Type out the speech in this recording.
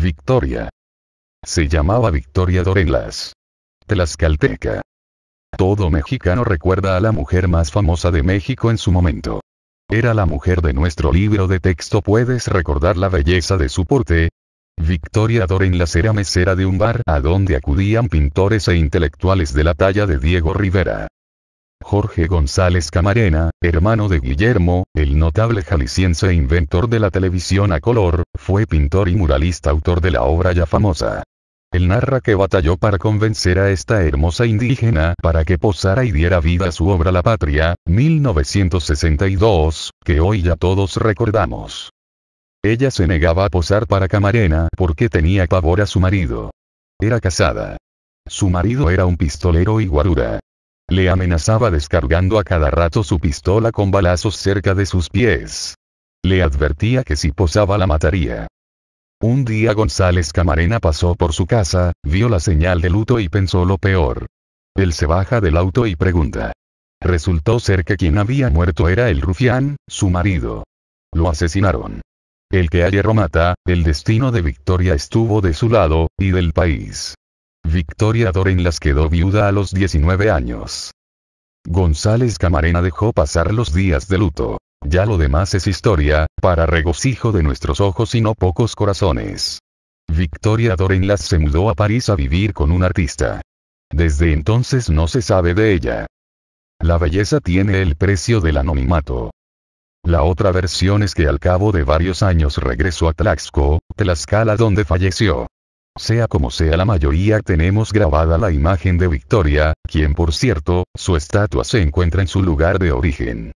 Victoria. Se llamaba Victoria Dorelas. Tlaxcalteca. Todo mexicano recuerda a la mujer más famosa de México en su momento. Era la mujer de nuestro libro de texto. ¿Puedes recordar la belleza de su porte? Victoria Dorenlas era mesera de un bar a donde acudían pintores e intelectuales de la talla de Diego Rivera. Jorge González Camarena, hermano de Guillermo, el notable jalisciense e inventor de la televisión a color, fue pintor y muralista autor de la obra ya famosa. Él narra que batalló para convencer a esta hermosa indígena para que posara y diera vida a su obra La Patria, 1962, que hoy ya todos recordamos. Ella se negaba a posar para Camarena porque tenía pavor a su marido. Era casada. Su marido era un pistolero y guarura. Le amenazaba descargando a cada rato su pistola con balazos cerca de sus pies. Le advertía que si posaba la mataría. Un día González Camarena pasó por su casa, vio la señal de luto y pensó lo peor. Él se baja del auto y pregunta. Resultó ser que quien había muerto era el rufián, su marido. Lo asesinaron. El que ayer hierro mata, el destino de Victoria estuvo de su lado, y del país. Victoria Dorenlas quedó viuda a los 19 años. González Camarena dejó pasar los días de luto. Ya lo demás es historia, para regocijo de nuestros ojos y no pocos corazones. Victoria Dorenlas se mudó a París a vivir con un artista. Desde entonces no se sabe de ella. La belleza tiene el precio del anonimato. La otra versión es que al cabo de varios años regresó a Tlaxco, Tlaxcala donde falleció. Sea como sea la mayoría tenemos grabada la imagen de Victoria, quien por cierto, su estatua se encuentra en su lugar de origen.